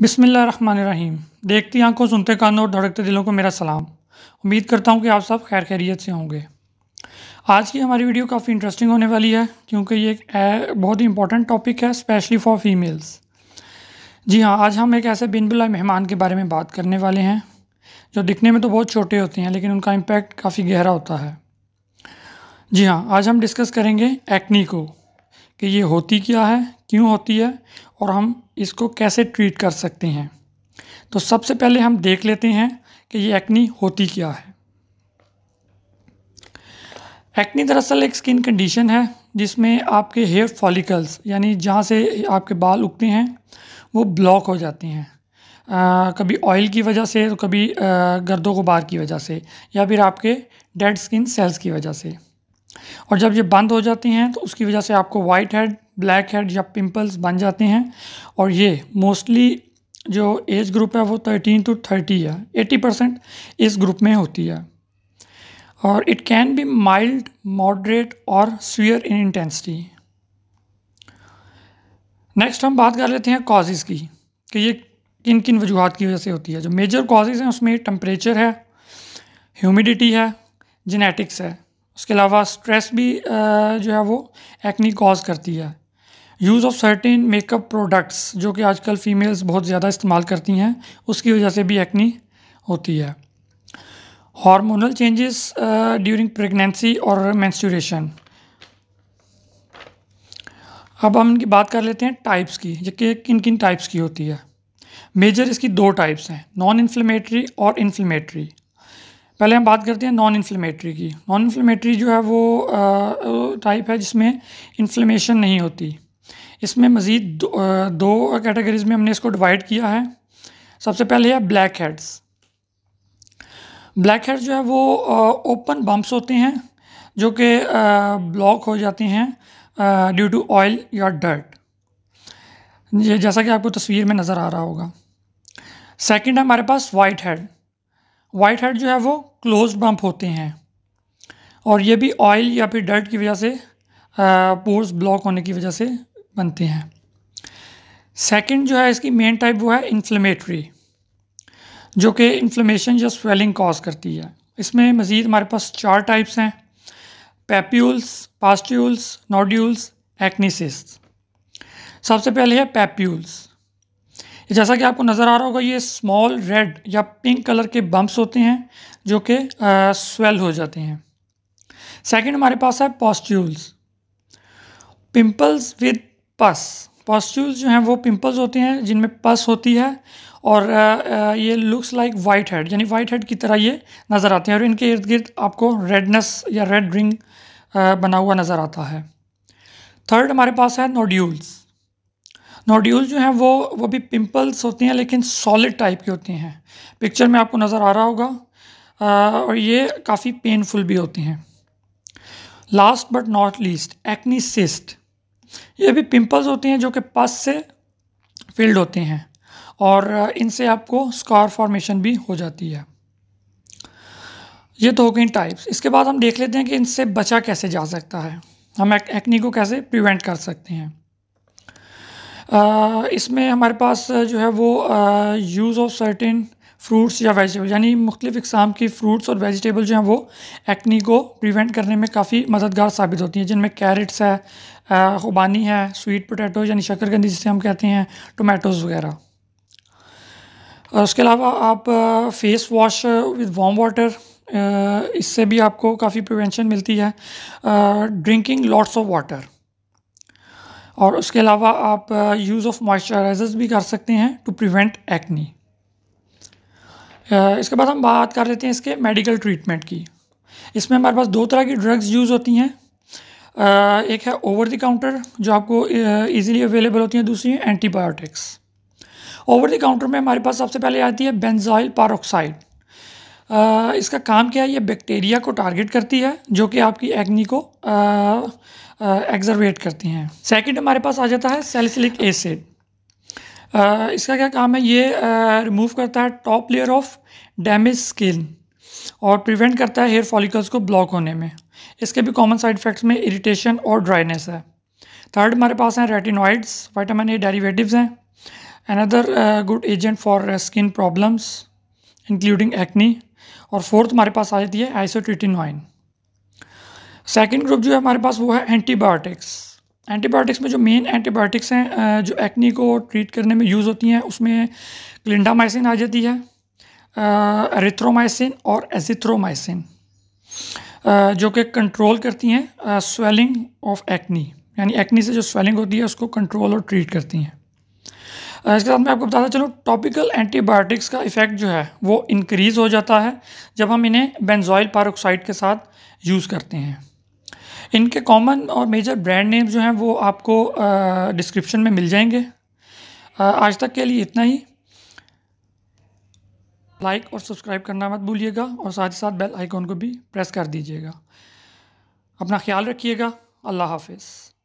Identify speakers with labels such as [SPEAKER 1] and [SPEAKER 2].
[SPEAKER 1] बिसमीम देखती आंखों सुनते कानों और धड़कते दिलों को मेरा सलाम उम्मीद करता हूँ कि आप सब खैर खैरियत से होंगे आज की हमारी वीडियो काफ़ी इंटरेस्टिंग होने वाली है क्योंकि ये एक बहुत ही इंपॉर्टेंट टॉपिक है स्पेशली फॉर फीमेल्स जी हाँ आज हम एक ऐसे बिन बुलाए मेहमान के बारे में बात करने वाले हैं जो दिखने में तो बहुत छोटे होते हैं लेकिन उनका इम्पैक्ट काफ़ी गहरा होता है जी हाँ आज हम डिस्कस करेंगे एक्नी को कि ये होती क्या है क्यों होती है और हम इसको कैसे ट्रीट कर सकते हैं तो सबसे पहले हम देख लेते हैं कि ये एक्नी होती क्या है एक्नी दरअसल एक स्किन कंडीशन है जिसमें आपके हेयर फॉलिकल्स यानी जहाँ से आपके बाल उगते हैं वो ब्लॉक हो जाते हैं आ, कभी ऑयल की वजह से तो कभी गर्दो गुबार की वजह से या फिर आपके डेड स्किन सेल्स की वजह से और जब ये बंद हो जाती हैं तो उसकी वजह से आपको वाइट हेड ब्लैक हेड या पिंपल्स बन जाते हैं और ये मोस्टली जो एज ग्रुप है वो थर्टीन टू थर्टी है एटी परसेंट इस ग्रुप में होती है और it can be mild moderate और स्वियर इन इंटेंसिटी नेक्स्ट हम बात कर लेते हैं कॉजेज़ की कि ये किन किन वजूहत की वजह से होती है जो मेजर कॉजेज़ हैं उसमें टम्परेचर है ह्यूमिडिटी है जेनेटिक्स है उसके अलावा स्ट्रेस भी जो है वो एक्नी कॉज करती है use of certain makeup products जो कि आजकल फ़ीमेल्स बहुत ज़्यादा इस्तेमाल करती हैं उसकी वजह से भी एक्नी होती है हार्मोनल चेंजेस ड्यूरिंग प्रेगनेंसी और मैंस्टूरेशन अब हम इनकी बात कर लेते हैं टाइप्स की जबकि किन किन टाइप्स की होती है मेजर इसकी दो टाइप्स हैं नॉन इन्फ्लेमेटरी और इन्फ्लेमेटरी पहले हम बात करते हैं नॉन इन्फ्लेमेटरी की नॉन इन्फ्लेमेटरी जो है वो टाइप uh, है जिसमें इन्फ्लेमेशन नहीं होती इसमें मज़ीद दो, कैटेगरीज में हमने इसको डिवाइड किया है सबसे पहले है ब्लैक हेड्स ब्लैक हेड जो है वो ओपन बम्प्स होते हैं जो कि ब्लॉक हो जाते हैं ड्यू टू ऑयल या डर्ट ये जैसा कि आपको तस्वीर में नज़र आ रहा होगा सेकंड है हमारे पास वाइट हेड वाइट हेड जो है वो क्लोज बम्प होते हैं और ये भी ऑयल या फिर डर्ट की वजह से पोर्स ब्लॉक होने की वजह से बनते हैं सेकंड जो है इसकी मेन टाइप वो है इन्फ्लेमेटरी जो कि इन्फ्लेमेशन या स्वेलिंग कॉज करती है इसमें मज़ीद हमारे पास चार टाइप्स हैं पेप्यूल्स पास्ट्यूल्स नोड्यूल्स एक्नीसिस सबसे पहले है पेप्यूल्स जैसा कि आपको नज़र आ रहा होगा ये स्मॉल रेड या पिंक कलर के बम्प्स होते हैं जो कि स्वेल हो जाते हैं सेकंड हमारे पास है पॉस्ट्यूल्स पिंपल्स विद पस पॉस्ट्यूल्स जो हैं वो पिंपल्स होते हैं जिनमें पस होती है और ये लुक्स लाइक वाइट हेड यानी वाइट हेड की तरह ये नज़र आते हैं और इनके इर्द गिर्द आपको रेडनेस या रेड रिंग बना हुआ नज़र आता है थर्ड हमारे पास है नोड्यूल्स नोड्यूल जो हैं वो वो भी पिंपल्स होती हैं लेकिन सॉलिड टाइप की होती हैं पिक्चर में आपको नज़र आ रहा होगा और ये काफ़ी पेनफुल भी होती हैं last but not least acne cyst ये भी पिंपल्स होती हैं जो कि पस से फिल्ड होती हैं और इनसे आपको स्कॉर फॉर्मेशन भी हो जाती है ये तो हो गई टाइप्स इसके बाद हम देख लेते हैं कि इनसे बचा कैसे जा सकता है हम एक, एक्नी को कैसे प्रिवेंट कर सकते हैं आ, इसमें हमारे पास जो है वो यूज़ ऑफ सर्टेन फ्रूट्स या वेजिटेबल यानी मुख्तलिफ़ इकसाम की फ़्रूट्स और वेजिटेबल जो हैं वो एक्नी को प्रिवेंट करने में काफ़ी मददगार साबित होती हैं जिनमें कैरेट्स है खुबानी है स्वीट पोटैटो यानी शक्करगंदी जिसे हम कहते हैं टोमेटोज़ वगैरह और उसके अलावा आप face wash with warm water इससे भी आपको काफ़ी प्रिवेंशन मिलती है ड्रिंकिंग लॉट्स ऑफ वाटर और उसके अलावा आप यूज़ ऑफ मॉइस्चराइजर्स भी कर सकते हैं टू प्रिवेंट एक्नी इसके बाद हम बात कर लेते हैं इसके मेडिकल ट्रीटमेंट की इसमें हमारे पास दो तरह की ड्रग्स यूज़ होती हैं एक है ओवर द काउंटर जो आपको इजीली अवेलेबल होती हैं दूसरी है एंटीबायोटिक्स ओवर द काउंटर में हमारे पास सबसे पहले आती है बेंजाइल पारोक्साइड इसका काम क्या है ये बैक्टीरिया को टारगेट करती है जो कि आपकी एग्नी को एग्जर्वेट करती हैं सेकेंड हमारे पास आ जाता है सेलिसिलिक एसिड इसका क्या काम है ये रिमूव करता है top layer of damage skin और प्रिवेंट करता है हेयर फॉलिकल्स को ब्लॉक होने में इसके भी कॉमन साइड इफेक्ट्स में इरिटेशन और ड्राइनेस है थर्ड हमारे पास हैं रेटिनॉइड्स वाइटामिन ए डेरिवेटिव्स हैं another good agent for skin problems including acne और फोर्थ हमारे पास आ जाती है आइसोट्रिटिनॉइन सेकेंड ग्रुप जो है हमारे पास वो है एंटीबायोटिक्स एंटीबायोटिक्स में जो मेन एंटीबायोटिक्स हैं जो एक्नी को ट्रीट करने में यूज़ होती हैं उसमें क्लिंडामाइसिन आ जाती है एरिथ्रोमाइसिन और एजिथ्रोमाइसिन जो कि कंट्रोल करती हैं स्वेलिंग ऑफ एक्नी यानी एक्नी से जो स्वेलिंग होती है उसको कंट्रोल और ट्रीट करती हैं इसके साथ मैं आपको बताता चलूँ टॉपिकल एंटीबायोटिक्स का इफ़ेक्ट जो है वो इनक्रीज़ हो जाता है जब हम इन्हें बेंजॉइल पारोक्साइड के साथ यूज़ करते हैं इनके कॉमन और मेजर ब्रांड नेम जो हैं वो आपको डिस्क्रिप्शन में मिल जाएंगे आज तक के लिए इतना ही लाइक और सब्सक्राइब करना मत भूलिएगा और साथ ही साथ बेल आइकॉन को भी प्रेस कर दीजिएगा अपना ख्याल रखिएगा अल्लाह हाफिज़